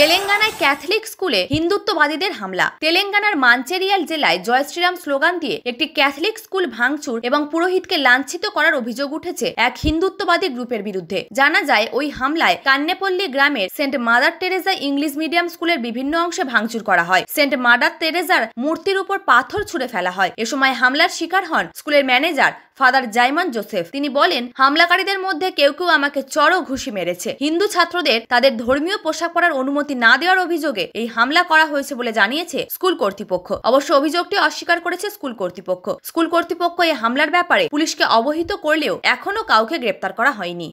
তেলেঙ্গানায় ক্যাথলিক স্কুলে হিন্দুত্ববাদীদের হামলা তেলেঙ্গানার মাঞ্চেরিয়াল জেলায় জয় শ্রীরাম স্লোগান দিয়ে একটি ক্যাথলিক স্কুল ভাঙচুর এবং পুরোহিতকে লাঞ্ছিত করার অভিযোগ উঠেছে এক হিন্দুত্ববাদী গ্রুপের বিরুদ্ধে জানা যায় ওই হামলায় কান্নেপল্লী গ্রামের Saint Mother Teresa English medium স্কুলের বিভিন্ন অংশে ভাঙচুর করা হয় সেন্ট মাদার টেরেজার মূর্তির উপর পাথর ছুড়ে ফেলা হয় এ সময় হামলার শিকার হন স্কুলের ম্যানেজার ফাদার জাইমান জোসেফ তিনি বলেন হামলাকারীদের মধ্যে কেউ কেউ আমাকে চড়ো ঘুষি মেরেছে হিন্দু ছাত্রদের তাদের ধর্মীয় পোশাক পরার অনুমতি অনুমতি না দেওয়ার অভিযোগে এই হামলা করা হয়েছে বলে জানিয়েছে স্কুল কর্তৃপক্ষ অবশ্য অভিযোগটি অস্বীকার করেছে স্কুল কর্তৃপক্ষ স্কুল কর্তৃপক্ষ এই হামলার ব্যাপারে পুলিশকে অবহিত করলেও এখনো কাউকে গ্রেপ্তার করা হয়নি